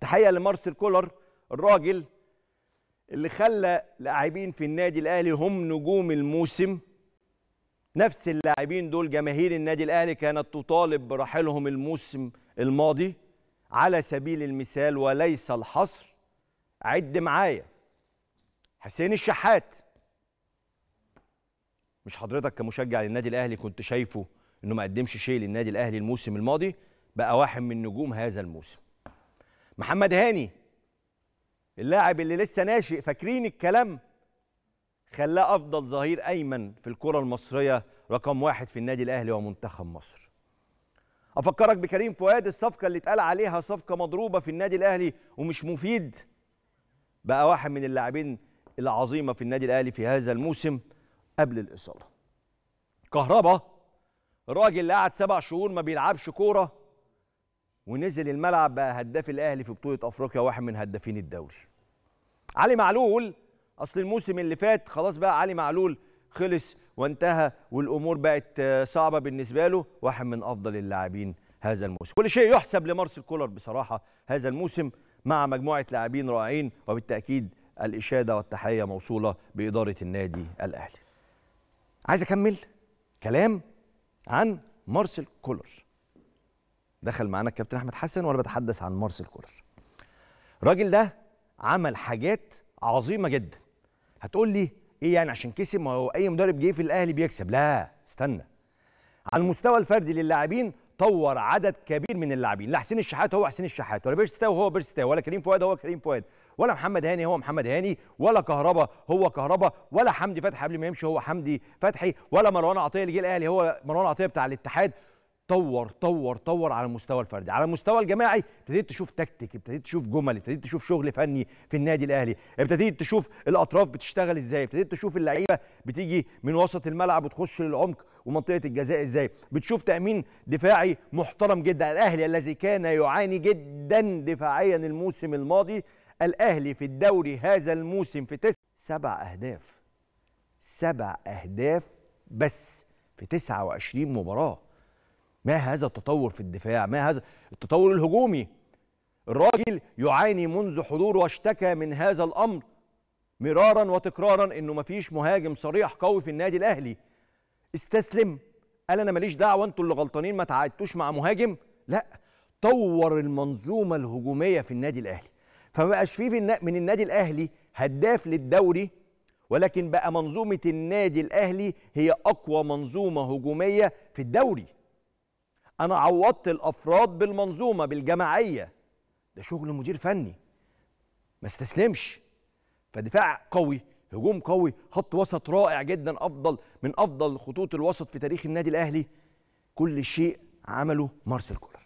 تحيه لمارسيل كولر الراجل اللي خلى لاعبين في النادي الاهلي هم نجوم الموسم نفس اللاعبين دول جماهير النادي الاهلي كانت تطالب برحيلهم الموسم الماضي على سبيل المثال وليس الحصر عد معايا حسين الشحات مش حضرتك كمشجع للنادي الاهلي كنت شايفه انه ما قدمش شيء للنادي الاهلي الموسم الماضي بقى واحد من نجوم هذا الموسم محمد هاني اللاعب اللي لسه ناشئ فاكرين الكلام خلاه افضل ظهير ايمن في الكره المصريه رقم واحد في النادي الاهلي ومنتخب مصر افكرك بكريم فؤاد الصفقه اللي اتقال عليها صفقه مضروبه في النادي الاهلي ومش مفيد بقى واحد من اللاعبين العظيمه في النادي الاهلي في هذا الموسم قبل الاصابه كهربا الراجل اللي قعد سبع شهور ما بيلعبش كوره ونزل الملعب بقى هداف الاهلي في بطوله افريقيا واحد من هدافين الدوري علي معلول اصل الموسم اللي فات خلاص بقى علي معلول خلص وانتهى والامور بقت صعبه بالنسبه له واحد من افضل اللاعبين هذا الموسم كل شيء يحسب لمارسيل كولر بصراحه هذا الموسم مع مجموعه لاعبين رائعين وبالتاكيد الاشاده والتحيه موصوله باداره النادي الاهلي عايز اكمل كلام عن مارسيل كولر دخل معانا الكابتن احمد حسن وانا بتحدث عن مارسيل كولر الراجل ده عمل حاجات عظيمه جدا هتقول لي ايه يعني عشان كسب ما هو اي مدرب جه في الاهلي بيكسب لا استنى على المستوى الفردي للاعبين طور عدد كبير من اللاعبين لا حسين الشحات هو حسين الشحات ولا بيرستاو هو بيرستاو ولا كريم فؤاد هو كريم فؤاد ولا محمد هاني هو محمد هاني ولا كهربا هو كهربا ولا حمدي فتحي قبل ما يمشي هو حمدي فتحي ولا مروان عطيه اللي جه الاهلي هو مروان عطيه بتاع الاتحاد طور طور طور على المستوى الفردي على المستوى الجماعي ابتديت تشوف تكتيك ابتديت تشوف جمل ابتديت تشوف شغل فني في النادي الاهلي ابتديت تشوف الاطراف بتشتغل ازاي ابتديت تشوف اللعيبه بتيجي من وسط الملعب وتخش للعمق ومنطقه الجزاء ازاي بتشوف تامين دفاعي محترم جدا الاهلي الذي كان يعاني جدا دفاعيا الموسم الماضي الاهلي في الدوري هذا الموسم في تس... سبع اهداف سبع اهداف بس في 29 مباراه ما هذا التطور في الدفاع ما هذا التطور الهجومي الراجل يعاني منذ حضوره واشتكى من هذا الامر مرارا وتكرارا انه ما فيش مهاجم صريح قوي في النادي الاهلي استسلم قال انا ماليش دعوه انتوا اللي غلطانين ما تعاقدتوش مع مهاجم لا طور المنظومه الهجوميه في النادي الاهلي فما بقاش في من النادي الاهلي هداف للدوري ولكن بقى منظومه النادي الاهلي هي اقوى منظومه هجوميه في الدوري انا عوضت الافراد بالمنظومه بالجماعيه ده شغل مدير فني ما استسلمش فدفاع قوي هجوم قوي خط وسط رائع جدا افضل من افضل خطوط الوسط في تاريخ النادي الاهلي كل شيء عمله مارسيل كولر